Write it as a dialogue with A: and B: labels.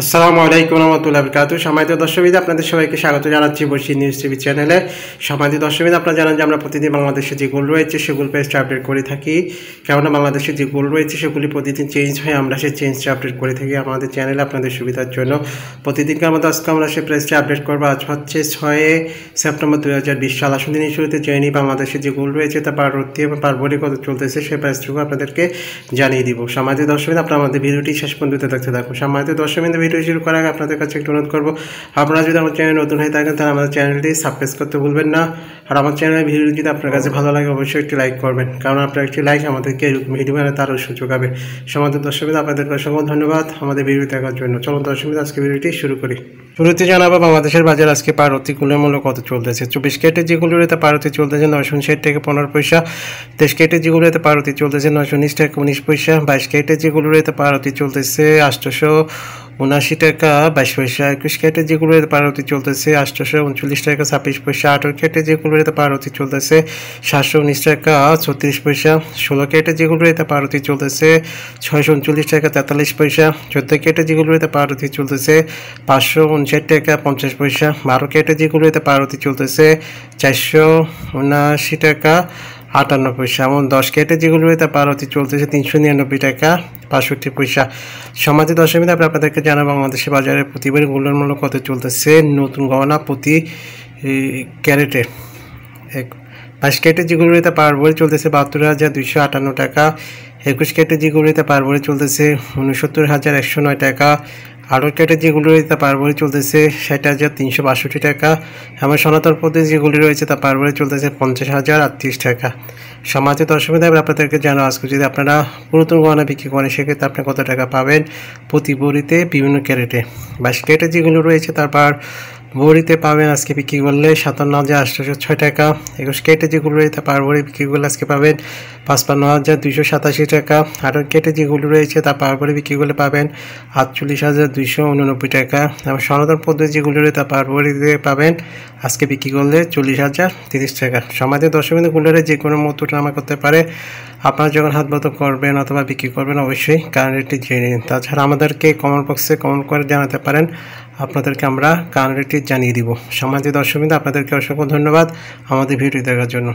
A: আসসালামু আলাইকুম রহমতুল্লাহ বরকাত সমাধিত দর্শকবিদ আপনাদের সবাইকে স্বাগত জানাচ্ছি বসি নিউজ টিভি চ্যানেলে সমাজ দর্শকবিদ আপনারা জানান যে আমরা প্রতিদিন বাংলাদেশে যে গোল রয়েছে সেগুলো পেজটা আপডেট করে থাকি কেননা বাংলাদেশে যে গোল রয়েছে সেগুলি প্রতিদিন চেঞ্জ হয় আমরা সেই চেঞ্জটা আপডেট করে থাকি আমাদের চ্যানেলে আপনাদের সুবিধার জন্য প্রতিদিনকে আমাদের আজকে আমরা সেই প্রেসটা আপডেট করবো আজ হচ্ছে ছয়ে সেপ্টেম্বর দুই হাজার বিশ সাল আসুন দিনের শুরুতে জেনে বাংলাদেশে যে গোল রয়েছে তা পার্বতী এবং পার্বণী কত চলতেছে সেই প্রেসটুকু আপনাদেরকে জানিয়ে দিব সমাধি দর্শকবিদ আপনারা আমাদের ভিডিওটি শেষ পর্যন্ত দেখতে থাকুন সমাধি দর্শকবিদ ভিডিও শুরু করার আগে আপনাদের কাছে একটু অনুরোধ করবো আপনারা যদি আমার চ্যানেল নতুন হয়ে থাকেন তাহলে আমাদের চ্যানেলটি সাবস্ক্রাইব করতে ভুলবেন না আর আমার চ্যানেলের ভিডিও যদি আপনার কাছে ভালো লাগে অবশ্যই একটি লাইক করবেন কারণ আপনার একটি লাইক আমাদেরকে ভিডিও মানে তারও সুযোগ হবে সমাজ দর্শকদের আপনাদের অসংখ্য ধন্যবাদ আমাদের ভিডিও দেখার জন্য চলুন দর্শক আজকে ভিডিওটি শুরু করি শুরুতে জানাবো বাংলাদেশের বাজার আজকে পারতি মূল্য কত চলতেছে চব্বিশ কেটে যেগুলো রেতে পারতি চলতেছে নয়শো ষাট থেকে পনেরো পয়সা তেইশ কেটে যেগুলো রয়েছে পারতি চলতেছে নয়শো উনিশ থেকে উনিশ পয়সা বাইশ কেটে যেগুলো রয়েছে পারতি চলতেছে আষ্টশো উনআশি টাকা বাইশ পয়সা একুশ ক্যারেটে যেগুলো কুলুরেতে চলতেছে আষ্টশো উনচল্লিশ টাকা ছাব্বিশ পয়সা আঠেরো ক্যারেটে যেগুলো কুলুরেতে পারতি চলতেছে সাতশো উনিশ টাকা ছত্রিশ পয়সা ষোলো ক্যারেটে যে কুলুরেতে পারতি চলতেছে ছয়শো উনচল্লিশ টাকা তেতাল্লিশ পয়সা চোদ্দো ক্যারেটে যে কুলুরেতে পারতি চলতেছে পাঁচশো উনষাট টাকা পঞ্চাশ পয়সা বারো ক্যারেটে যে কুলুরেতে পারতি চলতেছে চারশো উনআশি টাকা আটান্ন পয়সা এমন দশ কেটে যেগুলো রয়েছে তার পার চলতেছে তিনশো নিরানব্বই টাকা বাষট্টি পয়সা সমাজের দশমী তারপরে আপনাদেরকে জানাবো বাংলাদেশের বাজারে প্রতিবার গোল্ডের মূল্য কত চলতেছে নতুন গহনা প্রতি ক্যারেটে এক বাইশ কেটে যেগুলো রয়েছে পার বলে চলতেছে বাহাত্তর হাজার দুইশো আটান্ন টাকা একুশ কেটে যেগুলো রয়েছে পার বলে চলতেছে উনসত্তর হাজার একশো নয় টাকা আরও কেটে যেগুলো রয়েছে তা পারবারি চলতেছে ষাট হাজার তিনশো বাষট্টি টাকা এবং সনাতন পদ্ধতি যেগুলি রয়েছে তা পারবারি চলতেছে পঞ্চাশ হাজার আটত্রিশ টাকা সমাজে তো অসুবিধা আপনাদেরকে জানো আজকে যদি আপনারা পুরাতন গহনা বিক্রি করেন সেক্ষেত্রে আপনি কত টাকা পাবেন প্রতি বড়িতে বিভিন্ন ক্যারেটে বা ক্যারেটে যেগুলো রয়েছে তারপর ভরিতে পাবেন আজকে বিক্রি করলে সাতান্ন হাজার আটশোশো ছয় টাকা একুশ কেটে যেগুলো রয়েছে পার ভরি বিক্রি করলে আজকে পাবেন পাঁচপান্ন হাজার দুইশো সাতাশি টাকা আঠারো কেটে যেগুলো রয়েছে তা পার ভরি বিক্রি করলে পাবেন আটচল্লিশ হাজার দুইশো উননব্বই টাকা এবং সনাতন পদ্ধতি যেগুলো রয়েছে তা পার ভরিতে পাবেন আজকে বিক্রি করলে চল্লিশ হাজার তিরিশ টাকা সমাজে দশমিন্দু গুলোরে যে কোনো মতো নামা করতে পারে আপনারা যখন হাত বদল করবেন অথবা বিক্রি করবেন অবশ্যই কারেন্টটি জেনে নিন তাছাড়া আমাদেরকে কমেন্ট বক্সে কমেন্ট করে জানাতে পারেন আপনাদেরকে আমরা কারেন্ট রেট জানিয়ে দিব সম্মানিত দর্শকবৃন্দ আপনাদেরকে অসংখ্য ধন্যবাদ আমাদের ভিডিও দেখার জন্য